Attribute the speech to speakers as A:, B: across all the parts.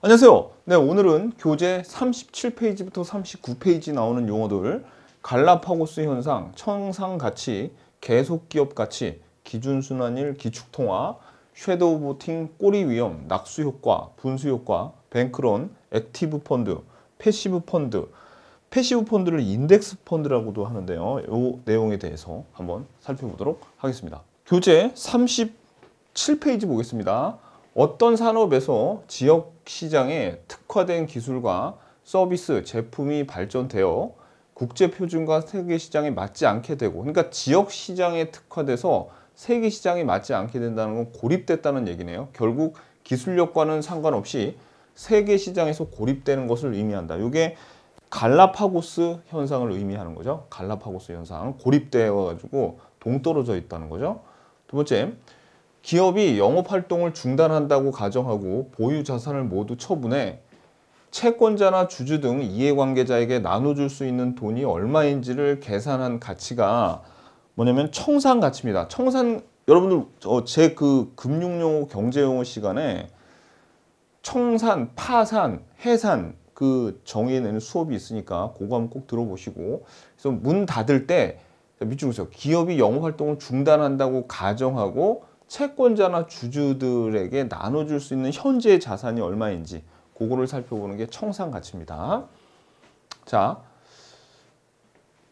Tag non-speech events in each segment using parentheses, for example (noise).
A: 안녕하세요. 네, 오늘은 교재 37페이지부터 39페이지 나오는 용어들 갈라파고스 현상, 청상 가치, 계속 기업 가치, 기준 순환일 기축 통화, 섀도우 보팅, 꼬리 위험, 낙수 효과, 분수 효과, 뱅크론, 액티브 펀드, 패시브 펀드, 패시브 펀드를 인덱스 펀드라고도 하는데요. 이 내용에 대해서 한번 살펴보도록 하겠습니다. 교재 37페이지 보겠습니다. 어떤 산업에서 지역 시장에 특화된 기술과 서비스, 제품이 발전되어 국제 표준과 세계 시장에 맞지 않게 되고 그러니까 지역 시장에 특화돼서 세계 시장에 맞지 않게 된다는 건 고립됐다는 얘기네요. 결국 기술력과는 상관없이 세계 시장에서 고립되는 것을 의미한다. 이게 갈라파고스 현상을 의미하는 거죠. 갈라파고스 현상. 고립되어 가지고 동떨어져 있다는 거죠. 두 번째, 기업이 영업 활동을 중단한다고 가정하고 보유 자산을 모두 처분해 채권자나 주주 등 이해관계자에게 나눠줄 수 있는 돈이 얼마인지를 계산한 가치가 뭐냐면 청산 가치입니다. 청산 여러분들 제 그 금융용어 경제용어 시간에 청산, 파산, 해산 그 정의내는 수업이 있으니까 그거 한번 꼭 들어보시고 그래서 문 닫을 때 밑줄 보세요. 기업이 영업 활동을 중단한다고 가정하고 채권자나 주주들에게 나눠줄 수 있는 현재의 자산이 얼마인지 그거를 살펴보는 게 청산 가치입니다. 자,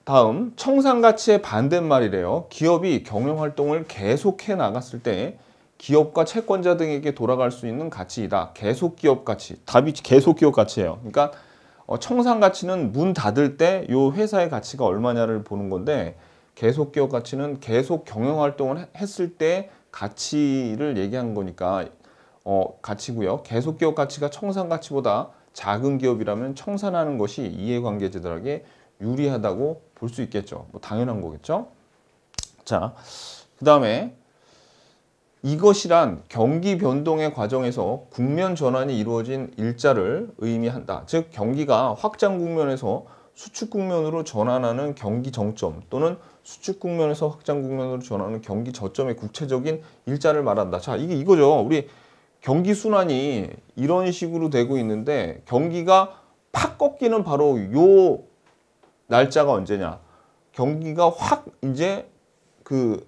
A: 다음 청산 가치의 반대말이래요. 기업이 경영 활동을 계속해 나갔을 때 기업과 채권자 등에게 돌아갈 수 있는 가치이다. 계속 기업 가치. 답이 계속 기업 가치예요. 그러니까 어, 청산 가치는 문 닫을 때 이 회사의 가치가 얼마냐를 보는 건데 계속 기업 가치는 계속 경영 활동을 했을 때 가치를 얘기한 거니까 어, 가치고요. 계속기업 가치가 청산 가치보다 작은 기업이라면 청산하는 것이 이해관계자들에게 유리하다고 볼 수 있겠죠. 뭐 당연한 거겠죠. 자, 그 다음에 이것이란 경기 변동의 과정에서 국면 전환이 이루어진 일자를 의미한다. 즉 경기가 확장 국면에서 수축 국면으로 전환하는 경기 정점 또는 수축 국면에서 확장 국면으로 전환하는 경기 저점의 구체적인 일자를 말한다. 자, 이게 이거죠. 우리 경기 순환이 이런 식으로 되고 있는데 경기가 팍 꺾이는 바로 요 날짜가 언제냐. 경기가 확 이제 그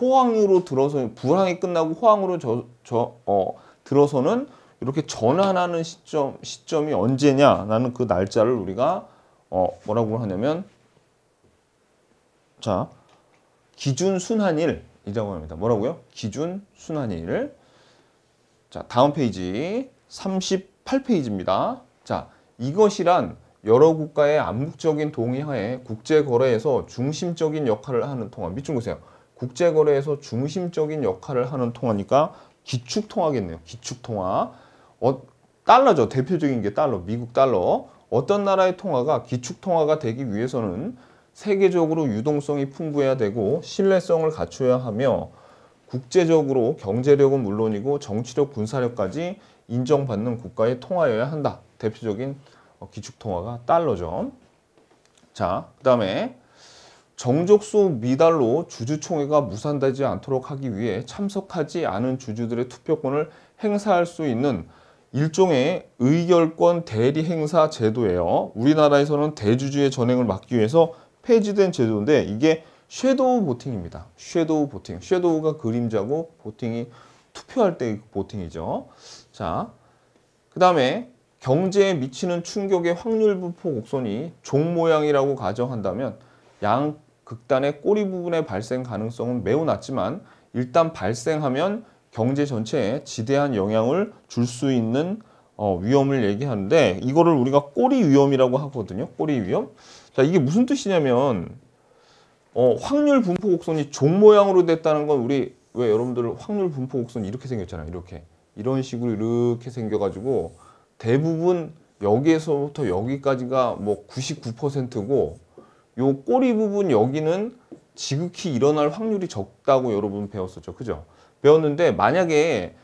A: 호황으로 들어서 불황이 끝나고 호황으로 저, 저, 어, 들어서는 이렇게 전환하는 시점, 시점이 언제냐 나는그 날짜를 우리가 어, 뭐라고 하냐면 자 기준 순환일이라고 합니다. 뭐라고요? 기준 순환일. 자 다음 페이지 38페이지입니다. 자 이것이란 여러 국가의 암묵적인 동의하에 국제거래에서 중심적인 역할을 하는 통화 밑줄 보세요. 국제거래에서 중심적인 역할을 하는 통화니까 기축통화겠네요. 기축통화. 어, 달러죠. 대표적인 게 달러. 미국 달러. 어떤 나라의 통화가 기축통화가 되기 위해서는 세계적으로 유동성이 풍부해야 되고 신뢰성을 갖춰야 하며 국제적으로 경제력은 물론이고 정치력, 군사력까지 인정받는 국가의 통화여야 한다. 대표적인 어, 기축통화가 달러죠. 자, 그 다음에 정족수 미달로 주주총회가 무산되지 않도록 하기 위해 참석하지 않은 주주들의 투표권을 행사할 수 있는 일종의 의결권 대리 행사 제도예요. 우리나라에서는 대주주의 전횡을 막기 위해서 폐지된 제도인데 이게 섀도우 보팅입니다. 섀도우 보팅. 섀도우가 그림자고 보팅이 투표할 때 보팅이죠. 자, 그 다음에 경제에 미치는 충격의 확률 분포 곡선이 종 모양이라고 가정한다면 양 극단의 꼬리 부분의 발생 가능성은 매우 낮지만 일단 발생하면 경제 전체에 지대한 영향을 줄 수 있는 어, 위험을 얘기하는데 이거를 우리가 꼬리 위험이라고 하거든요. 꼬리 위험. 자 이게 무슨 뜻이냐면 어, 확률 분포 곡선이 종 모양으로 됐다는 건 우리 왜 여러분들 확률 분포 곡선이 이렇게 생겼잖아요. 이렇게 이런 식으로 이렇게 생겨가지고 대부분 여기에서부터 여기까지가 뭐 99%고 요 꼬리 부분 여기는 지극히 일어날 확률이 적다고 여러분 배웠었죠. 그죠? 배웠는데 만약에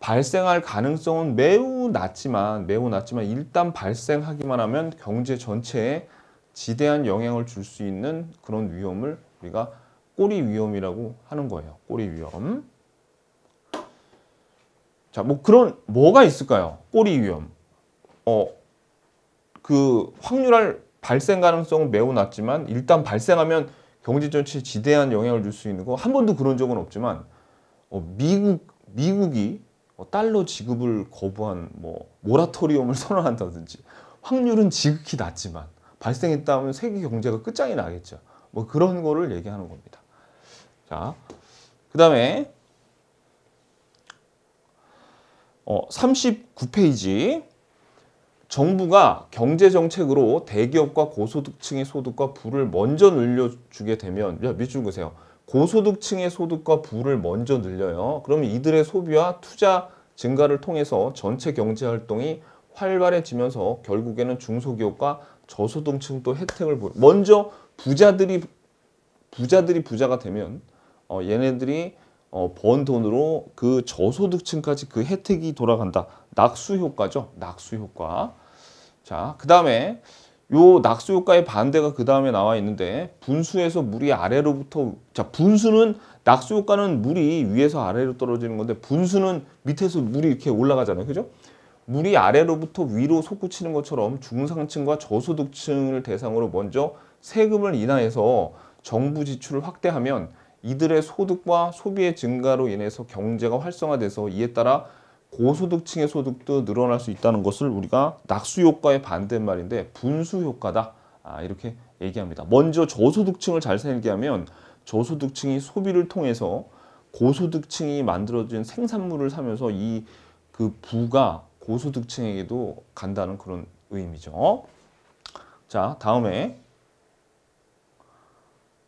A: 발생할 가능성은 매우 낮지만 매우 낮지만 일단 발생하기만 하면 경제 전체에 지대한 영향을 줄 수 있는 그런 위험을 우리가 꼬리 위험이라고 하는 거예요. 꼬리 위험. 자, 뭐 그런 뭐가 있을까요? 꼬리 위험. 어, 그 확률할 발생 가능성은 매우 낮지만 일단 발생하면 경제 전체에 지대한 영향을 줄 수 있는 거 한 번도 그런 적은 없지만 어, 미국 미국이 어, 달러 지급을 거부한 뭐 모라토리엄을 (laughs) 선언한다든지 확률은 지극히 낮지만 발생했다면 세계 경제가 끝장이 나겠죠. 뭐 그런 거를 얘기하는 겁니다. 자, 그 다음에 어, 39페이지 정부가 경제정책으로 대기업과 고소득층의 소득과 부를 먼저 늘려주게 되면 야, 밑줄 그세요. 고소득층의 소득과 부를 먼저 늘려요. 그러면 이들의 소비와 투자 증가를 통해서 전체 경제 활동이 활발해지면서 결국에는 중소기업과 저소득층도 혜택을 보. 먼저 부자들이 부자들이 부자가 되면 어, 얘네들이 어, 번 돈으로 그 저소득층까지 그 혜택이 돌아간다. 낙수 효과죠. 낙수 효과. 자, 그 다음에 요 낙수효과의 반대가 그 다음에 나와 있는데 분수에서 물이 아래로부터 자 분수는 낙수효과는 물이 위에서 아래로 떨어지는 건데 분수는 밑에서 물이 이렇게 올라가잖아요 그죠? 물이 아래로부터 위로 솟구치는 것처럼 중상층과 저소득층을 대상으로 먼저 세금을 인하해서 정부 지출을 확대하면 이들의 소득과 소비의 증가로 인해서 경제가 활성화돼서 이에 따라 고소득층의 소득도 늘어날 수 있다는 것을 우리가 낙수효과의 반대말인데 분수효과다 아, 이렇게 얘기합니다. 먼저 저소득층을 잘 살게하면 저소득층이 소비를 통해서 고소득층이 만들어진 생산물을 사면서 이 그 부가 고소득층에게도 간다는 그런 의미죠. 자 다음에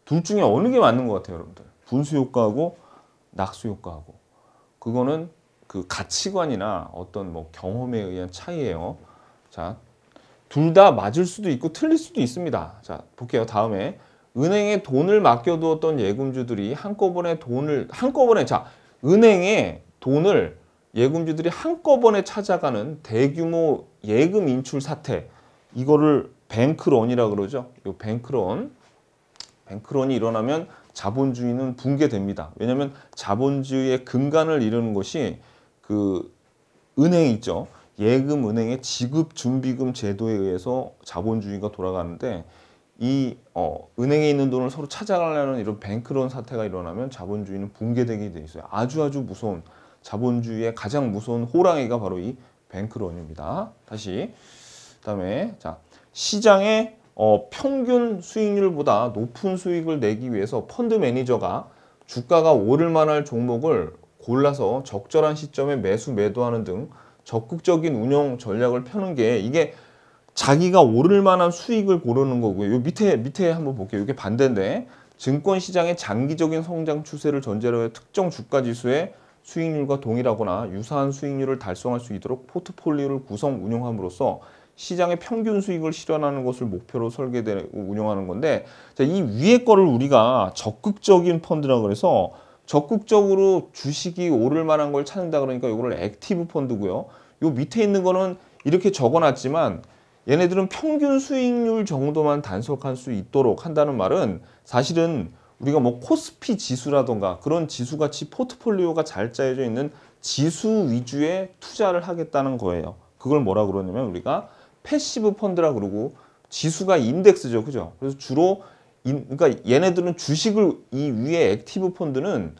A: 둘 중에 어느 게 맞는 것 같아요 여러분들 분수효과하고 낙수효과하고 그거는 그 가치관이나 어떤 뭐 경험에 의한 차이예요. 자, 둘 다 맞을 수도 있고 틀릴 수도 있습니다. 자, 볼게요. 다음에 은행에 돈을 맡겨두었던 예금주들이 한꺼번에 돈을 한꺼번에 자, 은행에 돈을 예금주들이 한꺼번에 찾아가는 대규모 예금 인출 사태 이거를 뱅크론이라 그러죠. 이 뱅크론 뱅크론이 일어나면 자본주의는 붕괴됩니다. 왜냐하면 자본주의의 근간을 이루는 것이 그 은행 있죠. 예금 은행의 지급 준비금 제도에 의해서 자본주의가 돌아가는데 이 어, 은행에 있는 돈을 서로 찾아가려는 이런 뱅크런 사태가 일어나면 자본주의는 붕괴되게 돼 있어요. 아주 아주 무서운 자본주의의 가장 무서운 호랑이가 바로 이 뱅크런입니다. 다시 그다음에 자 시장의 어, 평균 수익률보다 높은 수익을 내기 위해서 펀드 매니저가 주가가 오를 만할 종목을 골라서 적절한 시점에 매수 매도하는 등 적극적인 운영 전략을 펴는 게 이게 자기가 오를 만한 수익을 고르는 거고요. 요 밑에 밑에 한번 볼게요. 이게 반대인데 증권 시장의 장기적인 성장 추세를 전제로 해 특정 주가 지수의 수익률과 동일하거나 유사한 수익률을 달성할 수 있도록 포트폴리오를 구성 운영함으로써 시장의 평균 수익을 실현하는 것을 목표로 설계되고 운영하는 건데 자, 이 위에 거를 우리가 적극적인 펀드라 고해서 적극적으로 주식이 오를 만한 걸 찾는다 그러니까 이거를 액티브 펀드고요. 이 밑에 있는 거는 이렇게 적어놨지만 얘네들은 평균 수익률 정도만 단속할 수 있도록 한다는 말은 사실은 우리가 뭐 코스피 지수라던가 그런 지수같이 포트폴리오가 잘 짜여져 있는 지수 위주의 투자를 하겠다는 거예요. 그걸 뭐라 그러냐면 우리가 패시브 펀드라 그러고 지수가 인덱스죠. 그죠? 그래서 주로 그러니까 얘네들은 주식을 이 위에 액티브 펀드는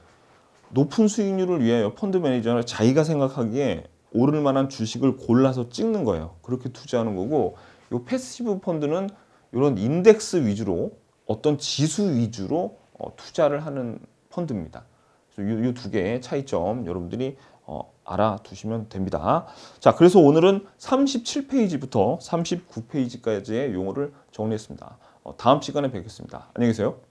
A: 높은 수익률을 위하여 펀드 매니저나 자기가 생각하기에 오를 만한 주식을 골라서 찍는 거예요. 그렇게 투자하는 거고 요 패시브 펀드는 이런 인덱스 위주로 어떤 지수 위주로 어, 투자를 하는 펀드입니다. 그래서 이두 개의 차이점 여러분들이 어, 알아두시면 됩니다. 자, 그래서 오늘은 37페이지부터 39페이지까지의 용어를 정리했습니다. 어, 다음 시간에 뵙겠습니다. 안녕히 계세요.